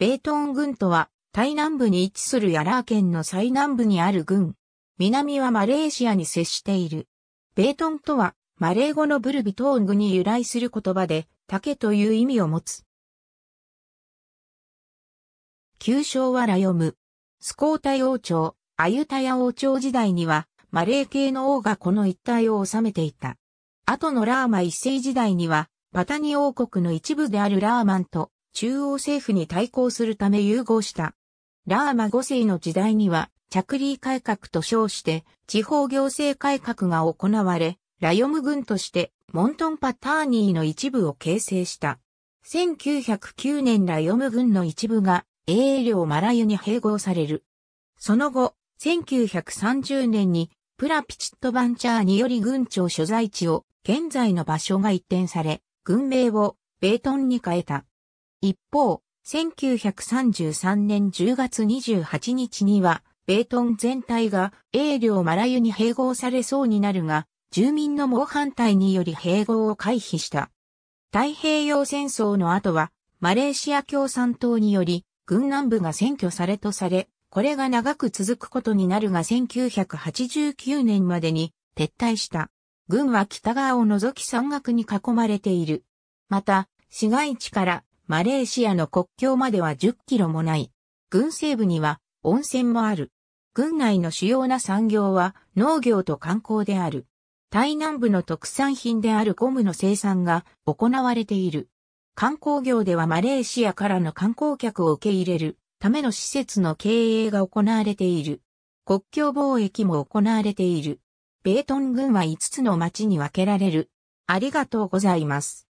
ベートン郡とは、タイ南部に位置するヤラー県の最南部にある郡。南はマレーシアに接している。ベートンとは、マレー語のブルビトーングに由来する言葉で、竹という意味を持つ。旧称はラヨム。スコータイ王朝、アユタヤ王朝時代には、マレー系の王がこの一帯を治めていた。後のラーマ一世時代には、パタニ王国の一部であるラーマンと中央政府に対抗するため融合した。ラーマ5世の時代には、着ー改革と称して、地方行政改革が行われ、ラヨム軍として、モントンパターニーの一部を形成した。1909年ラヨム軍の一部が、英領マラユに併合される。その後、1930年に、プラピチットバンチャーにより軍庁所在地を、現在の場所が一転され、軍名を、ベートンに変えた。一方、1933年10月28日には、ベートン全体が英領マラユに併合されそうになるが、住民の猛反対により併合を回避した。太平洋戦争の後は、マレーシア共産党により、軍南部が占拠されとされ、これが長く続くことになるが1989年までに撤退した。軍は北側を除き山岳に囲まれている。また、市街地からマレーシアの国境までは10キロもない。軍西部には温泉もある。軍内の主要な産業は農業と観光である。台南部の特産品であるゴムの生産が行われている。観光業ではマレーシアからの観光客を受け入れるための施設の経営が行われている。国境貿易も行われている。ベートン軍は5つの町に分けられる。ありがとうございます。